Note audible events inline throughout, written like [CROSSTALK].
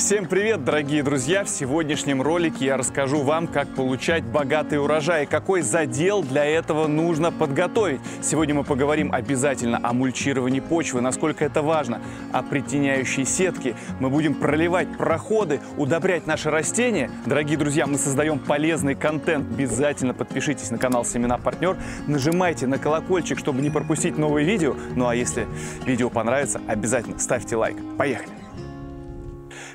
Всем привет, дорогие друзья! В сегодняшнем ролике я расскажу вам, как получать богатый урожай, какой задел для этого нужно подготовить. Сегодня мы поговорим обязательно о мульчировании почвы, насколько это важно, о притеняющей сетке. Мы будем проливать проходы, удобрять наши растения. Дорогие друзья, мы создаем полезный контент. Обязательно подпишитесь на канал Семена Партнер, нажимайте на колокольчик, чтобы не пропустить новые видео. Ну а если видео понравится, обязательно ставьте лайк. Поехали!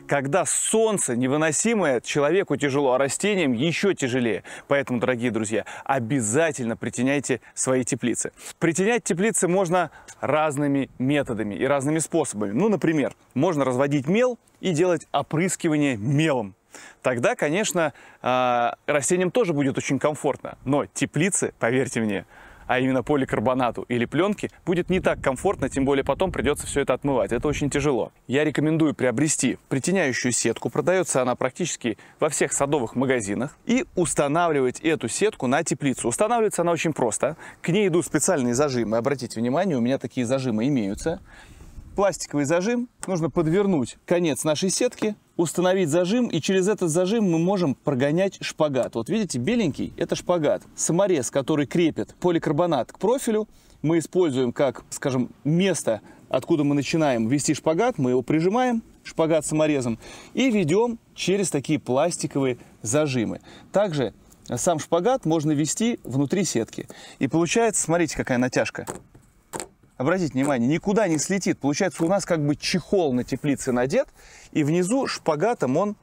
когда солнце невыносимое, человеку тяжело, а растениям еще тяжелее. Поэтому, дорогие друзья, обязательно притеняйте свои теплицы. Притенять теплицы можно разными методами и разными способами. Ну, например, можно разводить мел и делать опрыскивание мелом тогда, конечно, а, растениям тоже будет очень комфортно. Но теплицы, поверьте мне, а именно поликарбонату или пленке, будет не так комфортно, тем более потом придется все это отмывать. Это очень тяжело. Я рекомендую приобрести притеняющую сетку, продается она практически во всех садовых магазинах, и устанавливать эту сетку на теплицу. Устанавливается она очень просто. К ней идут специальные зажимы. Обратите внимание, у меня такие зажимы имеются. Пластиковый зажим нужно подвернуть конец нашей сетки установить зажим, и через этот зажим мы можем прогонять шпагат. Вот видите, беленький – это шпагат. Саморез, который крепит поликарбонат к профилю, мы используем как, скажем, место, откуда мы начинаем вести шпагат, мы его прижимаем, шпагат саморезом, и ведем через такие пластиковые зажимы. Также сам шпагат можно вести внутри сетки. И получается, смотрите, какая натяжка обратите внимание, никуда не слетит. Получается, у нас как бы чехол на теплице надет, и внизу шпагатом он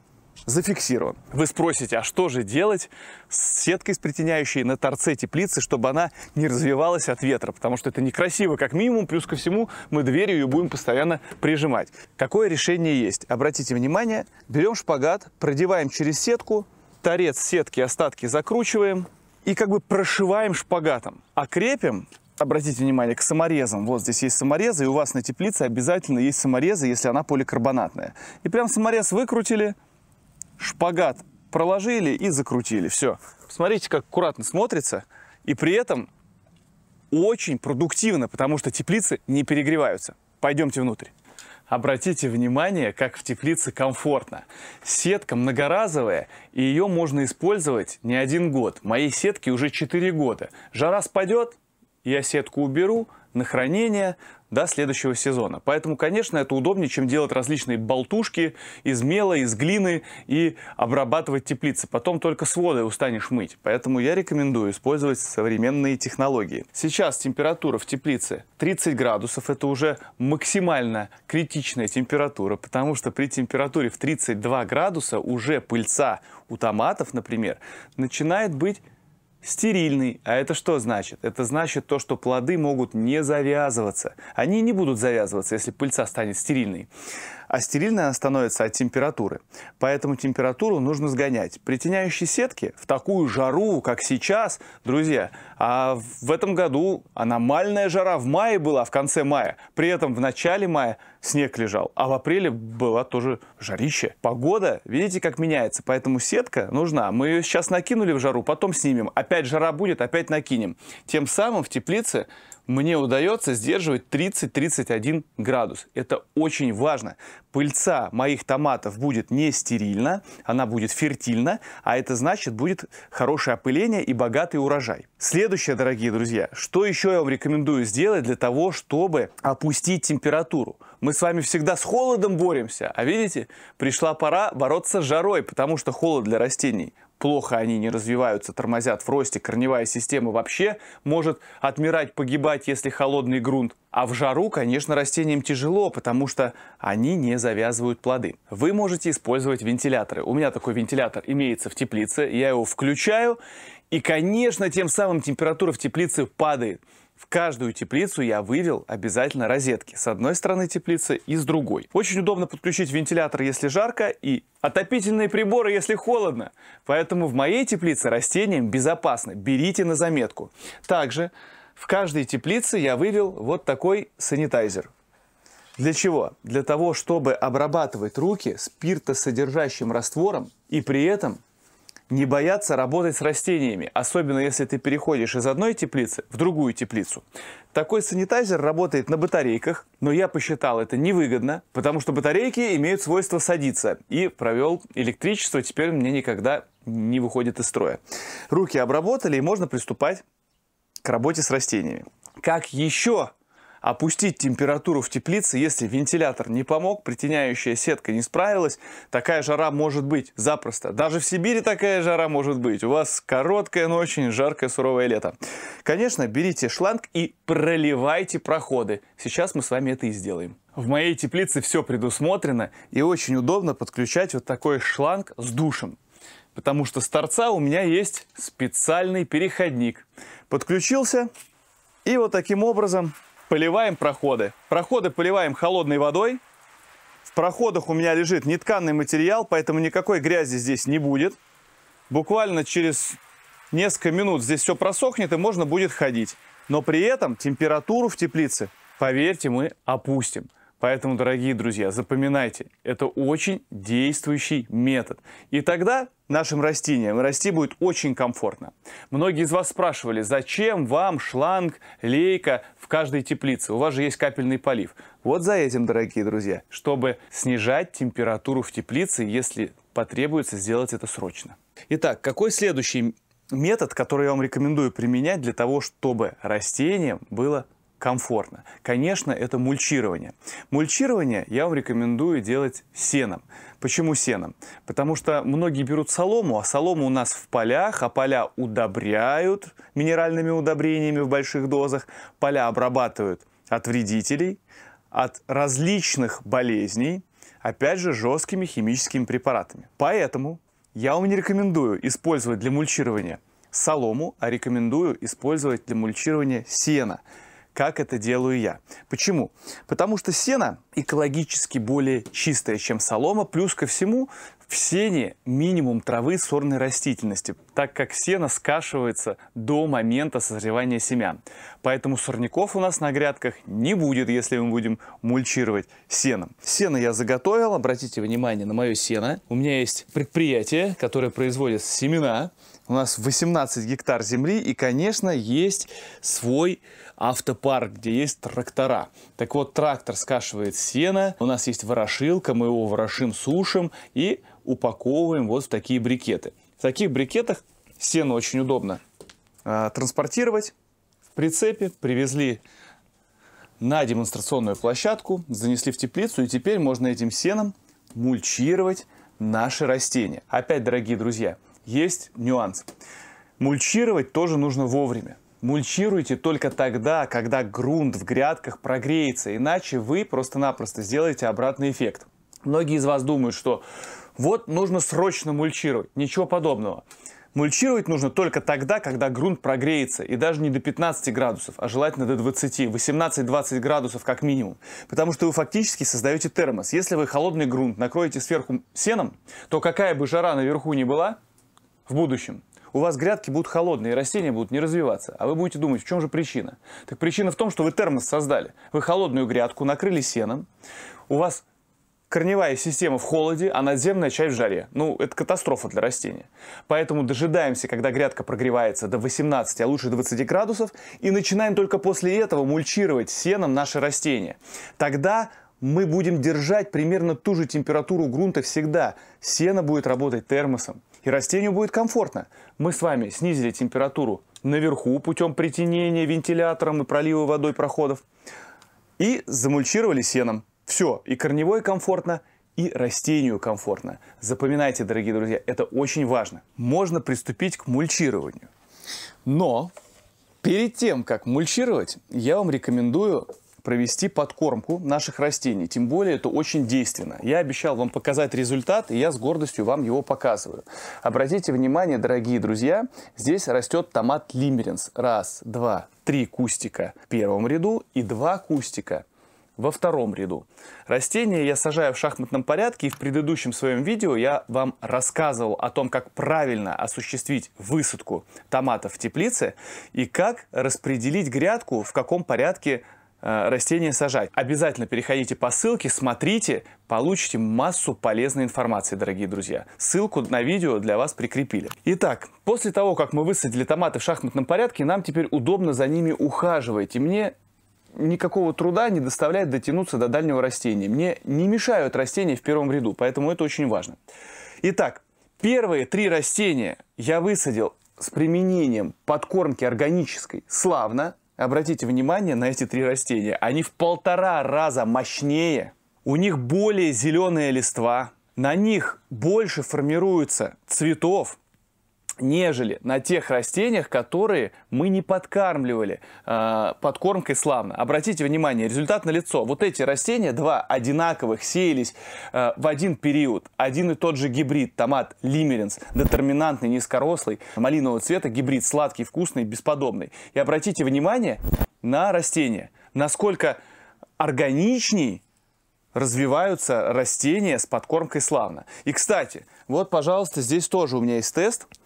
зафиксирован. Вы спросите, а что же делать с сеткой, с притеняющей на торце теплицы, чтобы она не развивалась от ветра, потому что это некрасиво как минимум, плюс ко всему мы дверью ее будем постоянно прижимать. Какое решение есть? Обратите внимание, берем шпагат, продеваем через сетку, торец сетки, остатки закручиваем и как бы прошиваем шпагатом, а крепим обратите внимание, к саморезам. Вот здесь есть саморезы, и у вас на теплице обязательно есть саморезы, если она поликарбонатная. И прям саморез выкрутили, шпагат проложили и закрутили. Все. Посмотрите, как аккуратно смотрится. И при этом очень продуктивно, потому что теплицы не перегреваются. Пойдемте внутрь. Обратите внимание, как в теплице комфортно. Сетка многоразовая, и ее можно использовать не один год. Моей сетке уже 4 года. Жара спадет, я сетку уберу на хранение до следующего сезона. Поэтому, конечно, это удобнее, чем делать различные болтушки из мела, из глины и обрабатывать теплицы. Потом только своды устанешь мыть. Поэтому я рекомендую использовать современные технологии. Сейчас температура в теплице 30 градусов. Это уже максимально критичная температура, потому что при температуре в 32 градуса уже пыльца у томатов, например, начинает быть Стерильный. А это что значит? Это значит то, что плоды могут не завязываться. Они не будут завязываться, если пыльца станет стерильной а стерильная она становится от температуры. Поэтому температуру нужно сгонять. При сетки в такую жару, как сейчас, друзья, а в этом году аномальная жара в мае была, в конце мая. При этом в начале мая снег лежал, а в апреле была тоже жарище. Погода, видите, как меняется, поэтому сетка нужна. Мы ее сейчас накинули в жару, потом снимем. Опять жара будет, опять накинем. Тем самым в теплице мне удается сдерживать 30-31 градус. Это очень важно. Пыльца моих томатов будет не стерильна, она будет фертильна, а это значит будет хорошее опыление и богатый урожай. Следующее, дорогие друзья, что еще я вам рекомендую сделать для того, чтобы опустить температуру? Мы с вами всегда с холодом боремся, а видите, пришла пора бороться с жарой, потому что холод для растений плохо они не развиваются, тормозят в росте, корневая система вообще может отмирать, погибать, если холодный грунт. А в жару, конечно, растениям тяжело, потому что они не завязывают плоды. Вы можете использовать вентиляторы. У меня такой вентилятор имеется в теплице, я его включаю, и, конечно, тем самым температура в теплице падает. В каждую теплицу я вывел обязательно розетки с одной стороны теплицы и с другой. Очень удобно подключить вентилятор, если жарко, и отопительные приборы, если холодно. Поэтому в моей теплице растениям безопасно, берите на заметку. Также в каждой теплице я вывел вот такой санитайзер. Для чего? Для того, чтобы обрабатывать руки спиртосодержащим раствором и при этом не бояться работать с растениями, особенно если ты переходишь из одной теплицы в другую теплицу. Такой санитайзер работает на батарейках, но я посчитал это невыгодно, потому что батарейки имеют свойство садиться, и провел электричество, теперь мне никогда не выходит из строя. Руки обработали, и можно приступать к работе с растениями. Как еще опустить температуру в теплице, если вентилятор не помог, притеняющая сетка не справилась, такая жара может быть запросто. Даже в Сибири такая жара может быть. У вас короткая но очень жаркое, суровое лето. Конечно, берите шланг и проливайте проходы. Сейчас мы с вами это и сделаем. В моей теплице все предусмотрено и очень удобно подключать вот такой шланг с душем потому что с торца у меня есть специальный переходник. Подключился, и вот таким образом поливаем проходы. Проходы поливаем холодной водой. В проходах у меня лежит нетканный материал, поэтому никакой грязи здесь не будет. Буквально через несколько минут здесь все просохнет и можно будет ходить. Но при этом температуру в теплице, поверьте, мы опустим. Поэтому, дорогие друзья, запоминайте, это очень действующий метод. И тогда нашим растениям, и расти будет очень комфортно. Многие из вас спрашивали, зачем вам шланг, лейка в каждой теплице? У вас же есть капельный полив. Вот за этим, дорогие друзья, чтобы снижать температуру в теплице, если потребуется сделать это срочно. Итак, какой следующий метод, который я вам рекомендую применять для того, чтобы растениям было комфортно? Конечно, это мульчирование. Мульчирование я вам рекомендую делать сеном. Почему сеном? Потому что многие берут солому, а солома у нас в полях, а поля удобряют минеральными удобрениями в больших дозах, поля обрабатывают от вредителей, от различных болезней, опять же, жесткими химическими препаратами. Поэтому я вам не рекомендую использовать для мульчирования солому, а рекомендую использовать для мульчирования сена – как это делаю я. Почему? Потому что сено экологически более чистое, чем солома, плюс ко всему в сене минимум травы сорной растительности, так как сено скашивается до момента созревания семян. Поэтому сорняков у нас на грядках не будет, если мы будем мульчировать сеном. Сено я заготовил, обратите внимание на мое сено. У меня есть предприятие, которое производит семена. У нас 18 гектар земли и, конечно, есть свой автопарк, где есть трактора. Так вот, трактор скашивает сено, у нас есть ворошилка, мы его ворошим, сушим и упаковываем вот в такие брикеты. В таких брикетах сено очень удобно а, транспортировать. В прицепе привезли на демонстрационную площадку, занесли в теплицу, и теперь можно этим сеном мульчировать наши растения. Опять, дорогие друзья, есть нюанс. Мульчировать тоже нужно вовремя. Мульчируйте только тогда, когда грунт в грядках прогреется, иначе вы просто-напросто сделаете обратный эффект. Многие из вас думают, что вот нужно срочно мульчировать. Ничего подобного. Мульчировать нужно только тогда, когда грунт прогреется, и даже не до 15 градусов, а желательно до 20, 18-20 градусов как минимум. Потому что вы фактически создаете термос. Если вы холодный грунт накроете сверху сеном, то какая бы жара наверху ни была в будущем, у вас грядки будут холодные, растения будут не развиваться. А вы будете думать, в чем же причина? Так причина в том, что вы термос создали. Вы холодную грядку накрыли сеном, у вас корневая система в холоде, а надземная часть в жаре. Ну, это катастрофа для растения. Поэтому дожидаемся, когда грядка прогревается до 18, а лучше 20 градусов, и начинаем только после этого мульчировать сеном наши растения. Тогда мы будем держать примерно ту же температуру грунта всегда. Сено будет работать термосом и растению будет комфортно. Мы с вами снизили температуру наверху путем притенения вентилятором и пролива водой проходов и замульчировали сеном. Все, и корневой комфортно, и растению комфортно. Запоминайте, дорогие друзья, это очень важно. Можно приступить к мульчированию. Но перед тем, как мульчировать, я вам рекомендую провести подкормку наших растений. Тем более это очень действенно. Я обещал вам показать результат, и я с гордостью вам его показываю. Обратите внимание, дорогие друзья, здесь растет томат лимеринс. Раз, два, три кустика в первом ряду и два кустика во втором ряду. Растения я сажаю в шахматном порядке, и в предыдущем своем видео я вам рассказывал о том, как правильно осуществить высадку томатов в теплице и как распределить грядку, в каком порядке Э, растения сажать. Обязательно переходите по ссылке, смотрите, получите массу полезной информации, дорогие друзья. Ссылку на видео для вас прикрепили. Итак, после того, как мы высадили томаты в шахматном порядке, нам теперь удобно за ними ухаживать. И мне никакого труда не доставляет дотянуться до дальнего растения. Мне не мешают растения в первом ряду, поэтому это очень важно. Итак, первые три растения я высадил с применением подкормки органической славно, Обратите внимание на эти три растения. Они в полтора раза мощнее, у них более зеленая листва, на них больше формируются цветов, нежели на тех растениях, которые мы не подкармливали э, подкормкой славно. Обратите внимание, результат на лицо. Вот эти растения, два одинаковых, сеялись э, в один период. Один и тот же гибрид, томат Лимеринс, детерминантный, низкорослый, малинового цвета, гибрид сладкий, вкусный, бесподобный. И обратите внимание на растения, насколько органичней развиваются растения с подкормкой славно. И, кстати, вот, пожалуйста, здесь тоже у меня есть тест –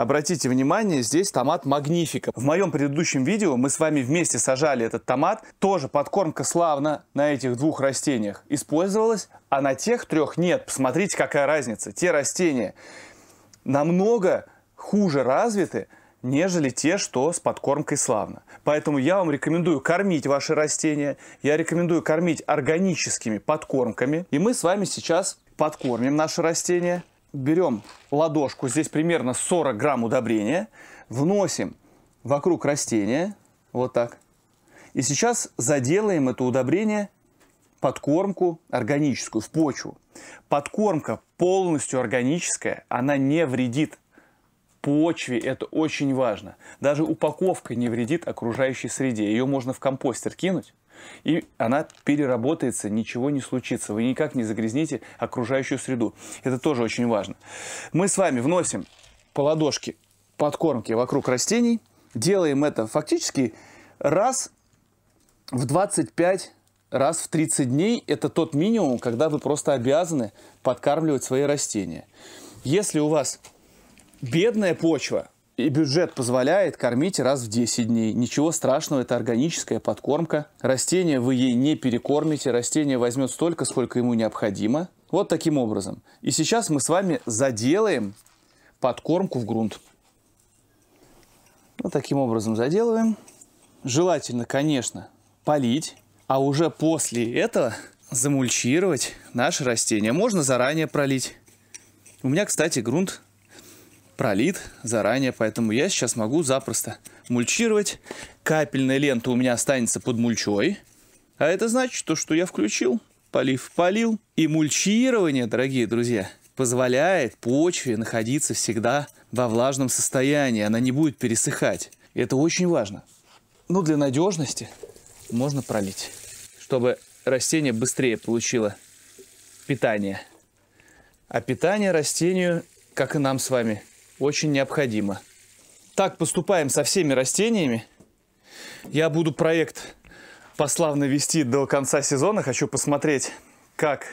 Обратите внимание, здесь томат Магнифика. В моем предыдущем видео мы с вами вместе сажали этот томат. Тоже подкормка славно на этих двух растениях использовалась, а на тех трех нет. Посмотрите, какая разница. Те растения намного хуже развиты, нежели те, что с подкормкой славно. Поэтому я вам рекомендую кормить ваши растения, я рекомендую кормить органическими подкормками. И мы с вами сейчас подкормим наши растения берем ладошку, здесь примерно 40 грамм удобрения, вносим вокруг растения, вот так. И сейчас заделаем это удобрение подкормку органическую в почву. Подкормка полностью органическая, она не вредит почве, это очень важно. Даже упаковка не вредит окружающей среде, ее можно в компостер кинуть и она переработается, ничего не случится. Вы никак не загрязните окружающую среду. Это тоже очень важно. Мы с вами вносим по ладошке подкормки вокруг растений. Делаем это фактически раз в 25 раз в 30 дней. Это тот минимум, когда вы просто обязаны подкармливать свои растения. Если у вас бедная почва, и бюджет позволяет кормить раз в 10 дней. Ничего страшного, это органическая подкормка. Растение вы ей не перекормите, растение возьмет столько, сколько ему необходимо. Вот таким образом. И сейчас мы с вами заделаем подкормку в грунт. Вот таким образом заделываем. Желательно, конечно, полить, а уже после этого замульчировать наше растение. Можно заранее пролить. У меня, кстати, грунт пролит заранее, поэтому я сейчас могу запросто мульчировать. Капельная лента у меня останется под мульчой. А это значит то, что я включил, полив полил. И мульчирование, дорогие друзья, позволяет почве находиться всегда во влажном состоянии. Она не будет пересыхать. Это очень важно. Но для надежности можно пролить, чтобы растение быстрее получило питание. А питание растению, как и нам с вами, очень необходимо. Так поступаем со всеми растениями. Я буду проект пославно вести до конца сезона. Хочу посмотреть, как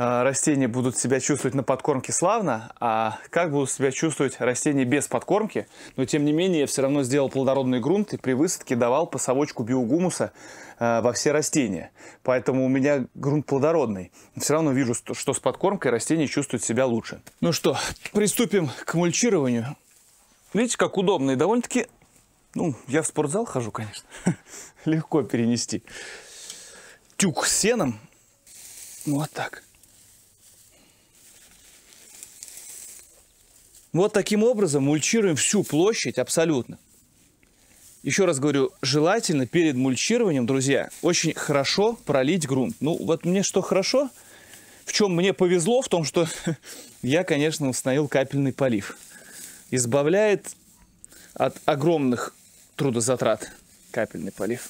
а, растения будут себя чувствовать на подкормке славно, а как будут себя чувствовать растения без подкормки. Но тем не менее я все равно сделал плодородный грунт и при высадке давал по биогумуса э, во все растения. Поэтому у меня грунт плодородный. Все равно вижу, что с подкормкой растения чувствуют себя лучше. Ну что, приступим к мульчированию. Видите, как удобно и довольно-таки... Ну, я в спортзал хожу, конечно. [LAUGHS] Легко перенести. Тюк с сеном. Вот так. Вот таким образом мульчируем всю площадь абсолютно. Еще раз говорю, желательно перед мульчированием, друзья, очень хорошо пролить грунт. Ну, вот мне что хорошо, в чем мне повезло, в том, что [LAUGHS] я, конечно, установил капельный полив. Избавляет от огромных трудозатрат капельный полив.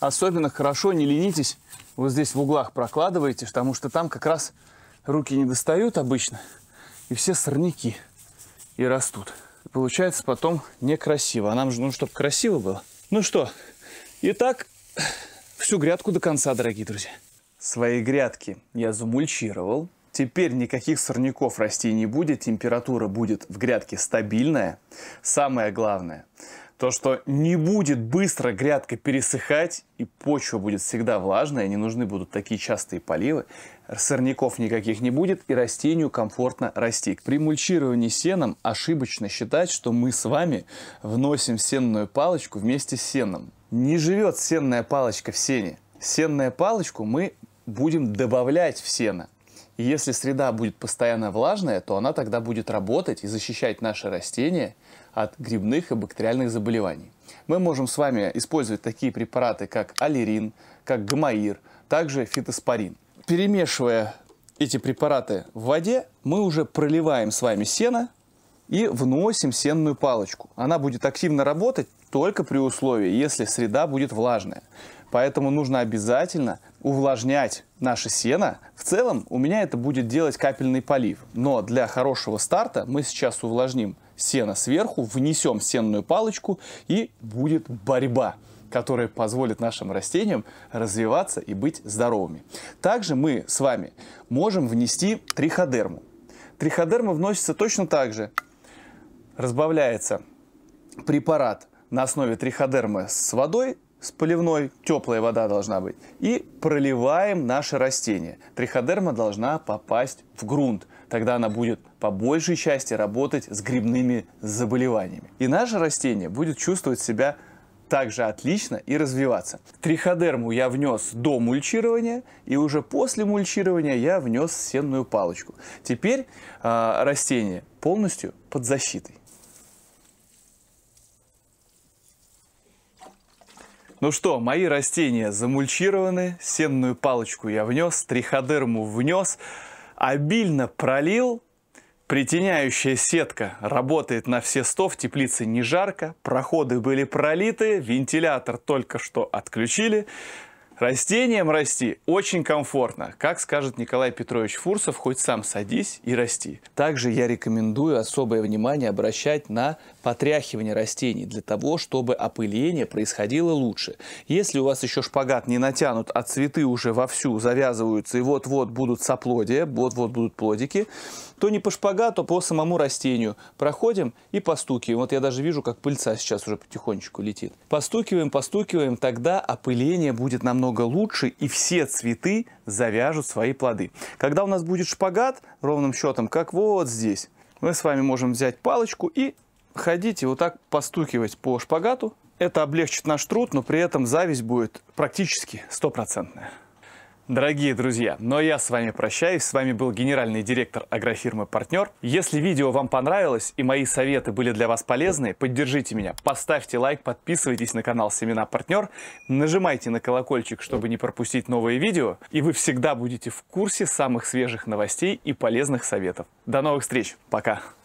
Особенно хорошо, не ленитесь, вот здесь в углах прокладываете, потому что там как раз руки не достают обычно – и все сорняки и растут. Получается потом некрасиво. А нам же нужно, чтобы красиво было. Ну что, итак, всю грядку до конца, дорогие друзья. Свои грядки я замульчировал. Теперь никаких сорняков расти не будет, температура будет в грядке стабильная. Самое главное – то, что не будет быстро грядка пересыхать, и почва будет всегда влажная, не нужны будут такие частые поливы, сорняков никаких не будет, и растению комфортно расти. При мульчировании сеном ошибочно считать, что мы с вами вносим сенную палочку вместе с сеном. Не живет сенная палочка в сене. Сенную палочку мы будем добавлять в сено. И если среда будет постоянно влажная, то она тогда будет работать и защищать наши растения от грибных и бактериальных заболеваний. Мы можем с вами использовать такие препараты, как аллерин, как гамаир, также фитоспорин. Перемешивая эти препараты в воде, мы уже проливаем с вами сено и вносим сенную палочку. Она будет активно работать только при условии, если среда будет влажная. Поэтому нужно обязательно увлажнять наше сено. В целом у меня это будет делать капельный полив. Но для хорошего старта мы сейчас увлажним сено сверху, внесем сенную палочку и будет борьба которая позволит нашим растениям развиваться и быть здоровыми. Также мы с вами можем внести триходерму. Триходерма вносится точно так же. Разбавляется препарат на основе триходермы с водой, с поливной, теплая вода должна быть. И проливаем наши растения. Триходерма должна попасть в грунт. Тогда она будет по большей части работать с грибными заболеваниями. И наше растение будет чувствовать себя также отлично и развиваться. Триходерму я внес до мульчирования, и уже после мульчирования я внес сенную палочку. Теперь э, растение полностью под защитой. Ну что, мои растения замульчированы, сенную палочку я внес, триходерму внес, обильно пролил. Притеняющая сетка работает на все 100, в теплице не жарко, проходы были пролиты, вентилятор только что отключили. Растениям расти очень комфортно. Как скажет Николай Петрович Фурсов, хоть сам садись и расти. Также я рекомендую особое внимание обращать на потряхивание растений для того, чтобы опыление происходило лучше. Если у вас еще шпагат не натянут, а цветы уже вовсю завязываются и вот-вот будут соплодия, вот-вот будут плодики, то не по шпагату, а по самому растению. Проходим и постукиваем. Вот я даже вижу, как пыльца сейчас уже потихонечку летит. Постукиваем, постукиваем, тогда опыление будет намного лучше, и все цветы завяжут свои плоды. Когда у нас будет шпагат, ровным счетом, как вот здесь, мы с вами можем взять палочку и ходить и вот так постукивать по шпагату. Это облегчит наш труд, но при этом зависть будет практически стопроцентная. Дорогие друзья, но я с вами прощаюсь. С вами был генеральный директор агрофирмы «Партнер». Если видео вам понравилось и мои советы были для вас полезны, поддержите меня, поставьте лайк, подписывайтесь на канал «Семена Партнер», нажимайте на колокольчик, чтобы не пропустить новые видео, и вы всегда будете в курсе самых свежих новостей и полезных советов. До новых встреч, пока!